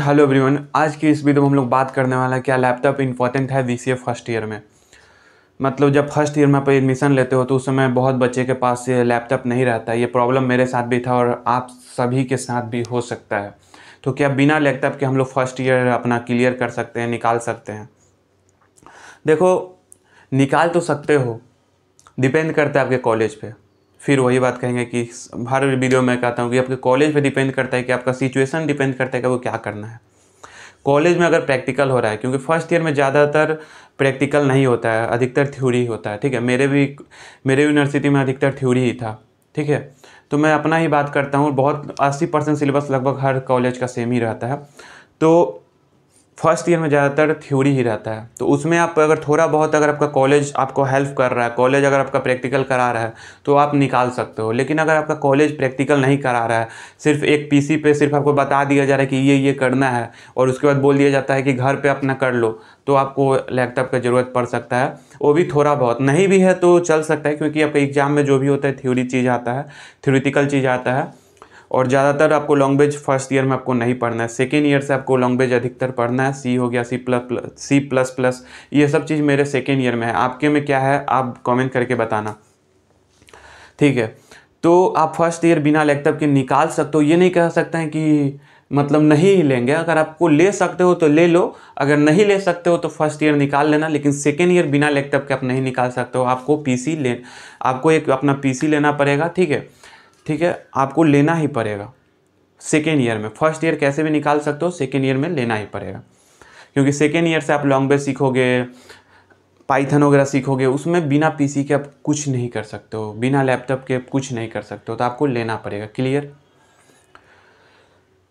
hello everyone आज की इस वीडियो में हम लोग बात करने वाला है क्या लैपटॉप इंपॉर्टेंट है बी फर्स्ट ईयर में मतलब जब फर्स्ट ईयर में आप एडमिशन लेते हो तो उस समय बहुत बच्चे के पास ये लैपटॉप नहीं रहता ये प्रॉब्लम मेरे साथ भी था और आप सभी के साथ भी हो सकता है तो क्या बिना लैपटॉप के हम लोग फर्स्ट ईयर अपना क्लियर कर सकते हैं निकाल सकते हैं देखो निकाल तो सकते हो डिपेंड करता है आपके कॉलेज पर फिर वही बात कहेंगे कि हर वीडियो में कहता हूँ कि आपके कॉलेज पे डिपेंड करता है कि आपका सिचुएशन डिपेंड करता है कि वो क्या करना है कॉलेज में अगर प्रैक्टिकल हो रहा है क्योंकि फर्स्ट ईयर में ज़्यादातर प्रैक्टिकल नहीं होता है अधिकतर थ्योरी होता है ठीक है मेरे भी मेरे यूनिवर्सिटी में अधिकतर थ्योरी ही था ठीक है तो मैं अपना ही बात करता हूँ बहुत अस्सी परसेंट सिलेबस लगभग हर कॉलेज का सेम ही रहता है तो फर्स्ट ईयर में ज़्यादातर थ्योरी ही रहता है तो उसमें आप अगर थोड़ा बहुत अगर आपका कॉलेज आपको हेल्प कर रहा है कॉलेज अगर आपका प्रैक्टिकल करा रहा है तो आप निकाल सकते हो लेकिन अगर आपका कॉलेज प्रैक्टिकल नहीं करा रहा है सिर्फ एक पीसी पे सिर्फ आपको बता दिया जा रहा है कि ये ये करना है और उसके बाद बोल दिया जाता है कि घर पर अपना कर लो तो आपको लैपटॉप का ज़रूरत पड़ सकता है वो भी थोड़ा बहुत नहीं भी है तो चल सकता है क्योंकि आपका एग्ज़ाम में जो भी होता है थ्योरी चीज़ आता है थ्योरिटिकल चीज़ आता है और ज़्यादातर आपको लैंग्वेज फर्स्ट ईयर में आपको नहीं पढ़ना है सेकेंड ईयर से आपको लैंग्वेज अधिकतर पढ़ना है सी हो गया C plus plus C plus plus ये सब चीज़ मेरे सेकेंड ईयर में है आपके में क्या है आप कमेंट करके बताना ठीक है तो आप फर्स्ट ईयर बिना लैपटॉप के निकाल सकते हो ये नहीं कह सकते हैं कि मतलब नहीं लेंगे अगर आपको ले सकते हो तो ले लो अगर नहीं ले सकते हो तो फर्स्ट ईयर निकाल लेना लेकिन सेकेंड ईयर बिना लैपटॉप के आप नहीं निकाल सकते हो आपको पीसी ले आपको एक अपना पीसी लेना पड़ेगा ठीक है ठीक है आपको लेना ही पड़ेगा सेकेंड ईयर में फर्स्ट ईयर कैसे भी निकाल सकते हो सेकेंड ईयर में लेना ही पड़ेगा क्योंकि सेकेंड ईयर से आप लॉन्ग सीखोगे पाइथन वगैरह सीखोगे उसमें बिना पीसी के आप कुछ नहीं कर सकते हो बिना लैपटॉप के कुछ नहीं कर सकते हो तो आपको लेना पड़ेगा क्लियर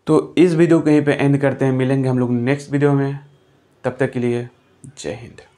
तो इस वीडियो को यहीं पे एंड करते हैं मिलेंगे हम लोग नेक्स्ट वीडियो में तब तक के लिए जय हिंद